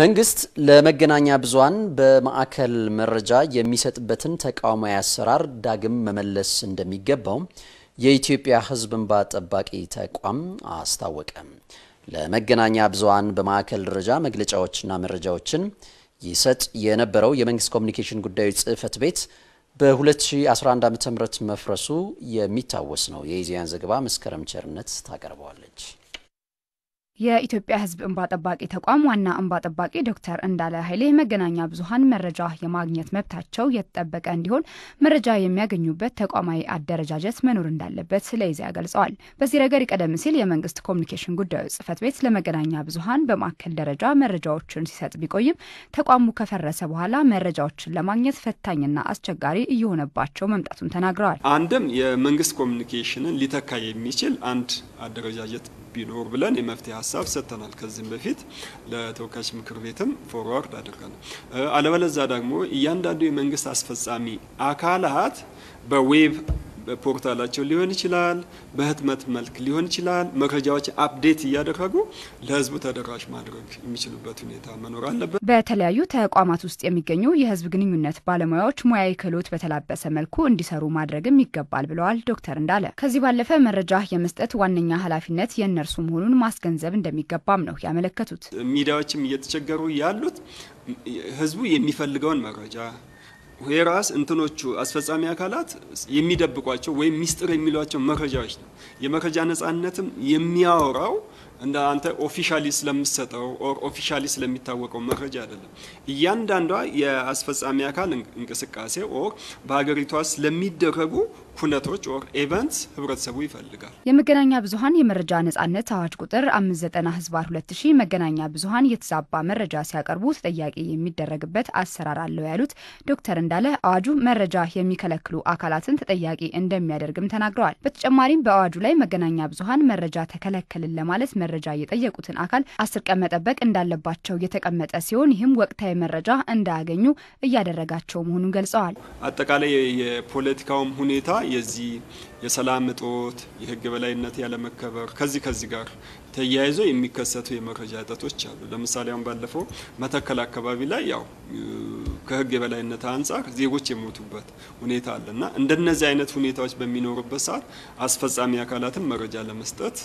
መንግስት ለመገናኛ ብዙሃን በማዕከል መረጃ የሚሰጥበትን ተቋማዊ አሰራር ዳግም መመለስ እንደሚገባው የኢትዮጵያ ሕዝብ እንባ ጠባቂ ተቋም አስታወቀ። ለመገናኛ ብዙሃን በማዕከል ደረጃ መግለጫዎችና መረጃዎችን ይሰጥ የነበረው የመንግስት ኮሚኒኬሽን ጉዳዮች ጽህፈት ቤት በ2011 ዓ ም መፍረሱ የሚታወስ ነው። የኢዜያን ዘገባ መስከረም ቸርነት ታቀርበዋለች። የኢትዮጵያ ሕዝብ እንባ ጠባቂ ተቋም ዋና እንባ ጠባቂ ዶክተር እንዳለ ኃይሌ መገናኛ ብዙኃን መረጃ የማግኘት መብታቸው የተጠበቀ እንዲሆን መረጃ የሚያገኙበት ተቋማዊ አደረጃጀት መኖር እንዳለበት ለኢዜአ ገልጸዋል። በዚህ ረገድ ቀደም ሲል የመንግስት ኮሚኒኬሽን ጉዳዮች ጽፈት ቤት ለመገናኛ ብዙኃን በማዕከል ደረጃ መረጃዎችን ሲሰጥ ቢቆይም ተቋሙ ከፈረሰ በኋላ መረጃዎችን ለማግኘት ፈታኝና አስቸጋሪ እየሆነባቸው መምጣቱን ተናግረዋል። አንድም የመንግስት ኮሚኒኬሽንን ሊተካ የሚችል አንድ አደረጃጀት ቢኖር ብለን የመፍትሄ ሀሳብ ሰጥተናል። ከዚህም በፊት ለተወካዮች ምክር ቤትም ፎርዋርድ አድርገን፣ አለበለዛ ደግሞ እያንዳንዱ የመንግስት አስፈጻሚ አካላት በዌብ በፖርታላቸው ሊሆን ይችላል፣ በህትመት መልክ ሊሆን ይችላል። መረጃዎች አፕዴት እያደረጉ ለህዝቡ ተደራሽ ማድረግ የሚችሉበት ሁኔታ መኖር አለበት። በተለያዩ ተቋማት ውስጥ የሚገኙ የህዝብ ግንኙነት ባለሙያዎች ሙያዊ ክህሎት በተላበሰ መልኩ እንዲሰሩ ማድረግም ይገባል ብለዋል ዶክተር እንዳለ። ከዚህ ባለፈ መረጃ የመስጠት ዋነኛ ኃላፊነት የእነርሱ መሆኑን ማስገንዘብ እንደሚገባም ነው ያመለከቱት። ሚዲያዎችም እየተቸገሩ ያሉት ህዝቡ የሚፈልገውን መረጃ ሄራስ እንትኖቹ አስፈጻሚ አካላት የሚደብቋቸው ወይም ሚስጥር የሚሏቸው መረጃዎች ነው። የመረጃ ነጻነትም የሚያወራው እንደ አንተ ኦፊሻሊ ስለምሰጠው ኦር ኦፊሻሊ ስለሚታወቀው መረጃ አይደለም። እያንዳንዷ የአስፈጻሚ አካል እንቅስቃሴ ኦር በሀገሪቷ ስለሚደረጉ ኩነቶች ኦር ኤቨንትስ ህብረተሰቡ ይፈልጋል። የመገናኛ ብዙሀን የመረጃ ነጻነት አዋጅ ቁጥር 59 ህዝባር 2000 መገናኛ ብዙሀን የተዛባ መረጃ ሲያቀርቡ ተጠያቂ የሚደረግበት አሰራር አለው ያሉት ዶክተር እንዳለ አዋጁ መረጃ የሚከለክሉ አካላትን ተጠያቂ እንደሚያደርግም ተናግረዋል። በተጨማሪም በአዋጁ ላይ መገናኛ ብዙሀን መረጃ ተከለከልን ለማለት መረጃ የጠየቁትን አካል አስር ቀን መጠበቅ እንዳለባቸው የተቀመጠ ሲሆን ይህም ወቅታዊ መረጃ እንዳያገኙ እያደረጋቸው መሆኑን ገልጸዋል። አጠቃላይ የፖለቲካውም ሁኔታ የዚህ የሰላም እጦት፣ የህግ በላይነት ያለመከበር ከዚህ ከዚህ ጋር ተያይዞ የሚከሰቱ የመረጃ እጠቶች አሉ። ለምሳሌ አሁን ባለፈው መተከል አካባቢ ላይ ያው ከህግ የበላይነት አንጻር ዜጎች የሞቱበት ሁኔታ አለ እና እንደነዚህ አይነት ሁኔታዎች በሚኖሩበት ሰዓት አስፈጻሚ አካላትን መረጃ ለመስጠት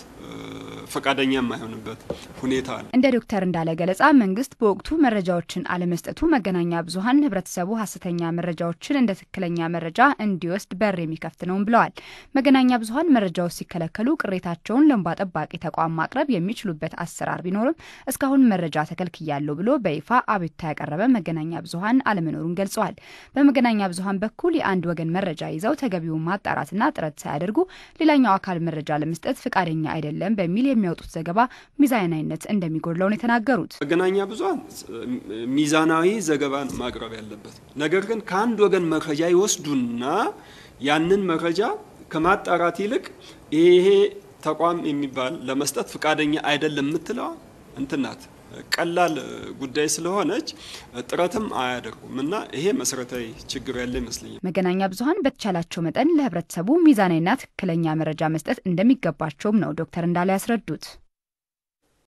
ፈቃደኛ የማይሆንበት ሁኔታ አለ። እንደ ዶክተር እንዳለ ገለጻ መንግስት በወቅቱ መረጃዎችን አለመስጠቱ መገናኛ ብዙሀን ህብረተሰቡ ሀሰተኛ መረጃዎችን እንደ ትክክለኛ መረጃ እንዲወስድ በር የሚከፍት ነውም ብለዋል። መገናኛ ብዙሀን መረጃዎች ሲከለከሉ ቅሬታቸውን ለእንባ ጠባቂ ተቋም ማቅረብ የሚችሉበት አሰራር ቢኖርም እስካሁን መረጃ ተከልክያለሁ ብሎ በይፋ አቤቱታ ያቀረበ መገናኛ ብዙሀን አለመኖሩን ገልጸዋል። በመገናኛ ብዙሀን በኩል የአንድ ወገን መረጃ ይዘው ተገቢውን ማጣራትና ጥረት ሳያደርጉ ሌላኛው አካል መረጃ ለመስጠት ፈቃደኛ አይደለም በሚል የሚያወጡት ዘገባ ሚዛናዊነት እንደሚጎድለው ነው የተናገሩት። መገናኛ ብዙሀን ሚዛናዊ ዘገባን ማቅረብ ያለበት፣ ነገር ግን ከአንድ ወገን መረጃ ይወስዱና ያንን መረጃ ከማጣራት ይልቅ ይሄ ተቋም የሚባል ለመስጠት ፈቃደኛ አይደለም የምትለዋ እንትናት ቀላል ጉዳይ ስለሆነች ጥረትም አያደርጉም እና ይሄ መሰረታዊ ችግር ያለ ይመስለኛል። መገናኛ ብዙኃን በተቻላቸው መጠን ለህብረተሰቡ ሚዛናዊና ትክክለኛ መረጃ መስጠት እንደሚገባቸውም ነው ዶክተር እንዳለ ያስረዱት።